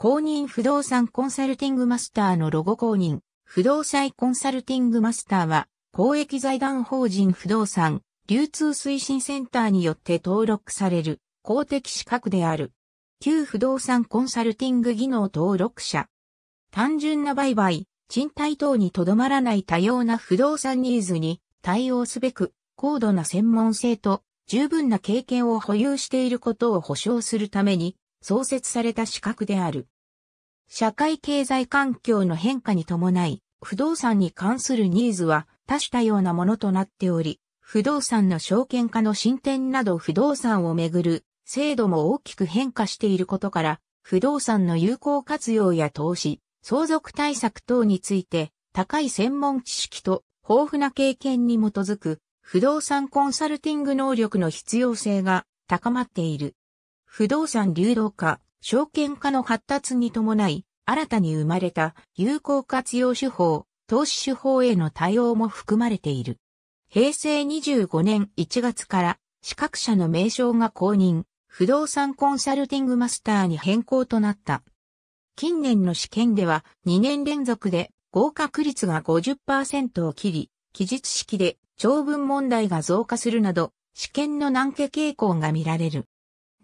公認不動産コンサルティングマスターのロゴ公認、不動産コンサルティングマスターは、公益財団法人不動産、流通推進センターによって登録される公的資格である。旧不動産コンサルティング技能登録者。単純な売買、賃貸等にとどまらない多様な不動産ニーズに対応すべく、高度な専門性と十分な経験を保有していることを保証するために、創設された資格である。社会経済環境の変化に伴い、不動産に関するニーズは多種多様なものとなっており、不動産の証券化の進展など不動産をめぐる制度も大きく変化していることから、不動産の有効活用や投資、相続対策等について、高い専門知識と豊富な経験に基づく不動産コンサルティング能力の必要性が高まっている。不動産流動化、証券化の発達に伴い、新たに生まれた有効活用手法、投資手法への対応も含まれている。平成25年1月から資格者の名称が公認、不動産コンサルティングマスターに変更となった。近年の試験では2年連続で合格率が50%を切り、記述式で長文問題が増加するなど、試験の難化傾向が見られる。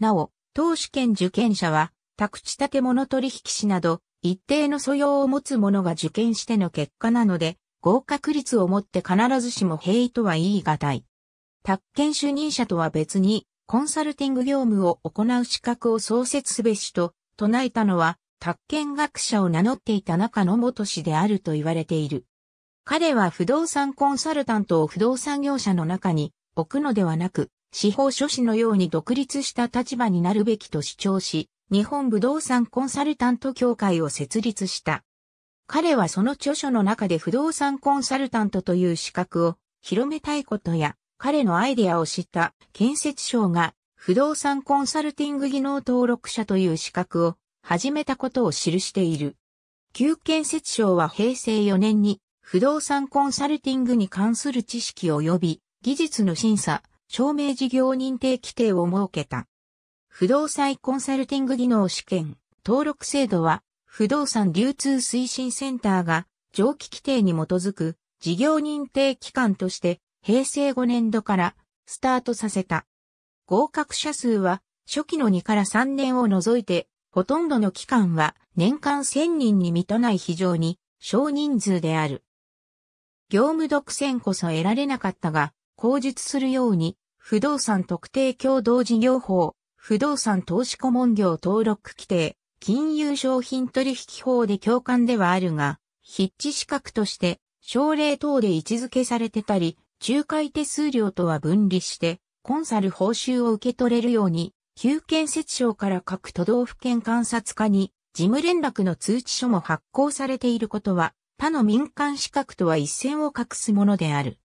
なお、当試験受験者は、宅地建物取引士など、一定の素養を持つ者が受験しての結果なので、合格率をもって必ずしも平易とは言い難い。宅建主任者とは別に、コンサルティング業務を行う資格を創設すべしと、唱えたのは、宅建学者を名乗っていた中野元氏であると言われている。彼は不動産コンサルタントを不動産業者の中に置くのではなく、司法書士のように独立した立場になるべきと主張し、日本不動産コンサルタント協会を設立した。彼はその著書の中で不動産コンサルタントという資格を広めたいことや、彼のアイデアを知った建設省が不動産コンサルティング技能登録者という資格を始めたことを記している。旧建設省は平成4年に不動産コンサルティングに関する知識及び技術の審査、証明事業認定規定を設けた。不動産コンサルティング技能試験登録制度は、不動産流通推進センターが上記規定に基づく事業認定機関として平成5年度からスタートさせた。合格者数は初期の2から3年を除いて、ほとんどの期間は年間1000人に満たない非常に少人数である。業務独占こそ得られなかったが、口述するように、不動産特定共同事業法、不動産投資顧問業登録規定、金融商品取引法で共感ではあるが、筆致資格として、奨励等で位置づけされてたり、仲介手数料とは分離して、コンサル報酬を受け取れるように、旧建設省から各都道府県監察課に、事務連絡の通知書も発行されていることは、他の民間資格とは一線を画すものである。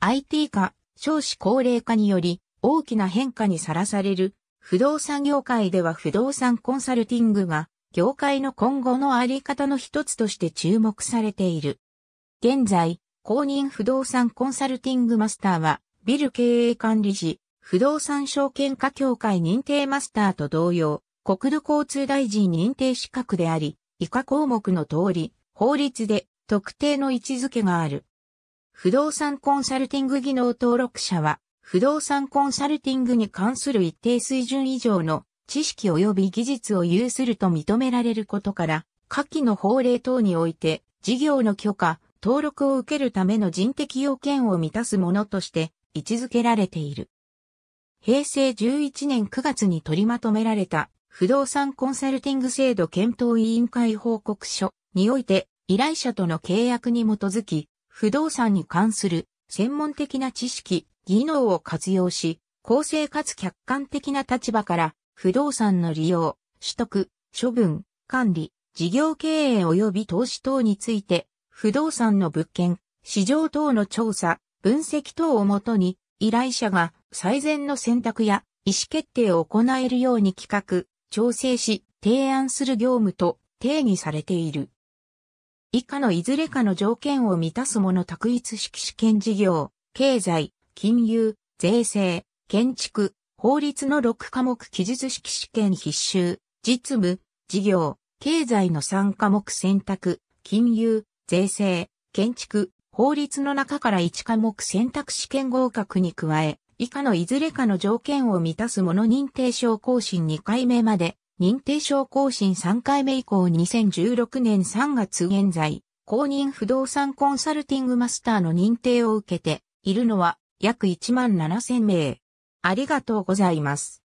IT 化、少子高齢化により大きな変化にさらされる不動産業界では不動産コンサルティングが業界の今後のあり方の一つとして注目されている。現在、公認不動産コンサルティングマスターはビル経営管理時、不動産証券化協会認定マスターと同様、国土交通大臣認定資格であり、以下項目の通り、法律で特定の位置づけがある。不動産コンサルティング技能登録者は、不動産コンサルティングに関する一定水準以上の知識及び技術を有すると認められることから、下記の法令等において、事業の許可、登録を受けるための人的要件を満たすものとして位置づけられている。平成11年9月に取りまとめられた不動産コンサルティング制度検討委員会報告書において依頼者との契約に基づき不動産に関する専門的な知識、技能を活用し、公正かつ客観的な立場から、不動産の利用、取得、処分、管理、事業経営及び投資等について、不動産の物件、市場等の調査、分析等をもとに、依頼者が最善の選択や意思決定を行えるように企画、調整し、提案する業務と定義されている。以下のいずれかの条件を満たすもの択一式試験事業、経済、金融、税制、建築、法律の6科目記述式試験必修、実務、事業、経済の3科目選択、金融、税制、建築、法律の中から1科目選択試験合格に加え、以下のいずれかの条件を満たすもの認定証更新2回目まで認定証更新3回目以降2016年3月現在、公認不動産コンサルティングマスターの認定を受けているのは約1万7000名。ありがとうございます。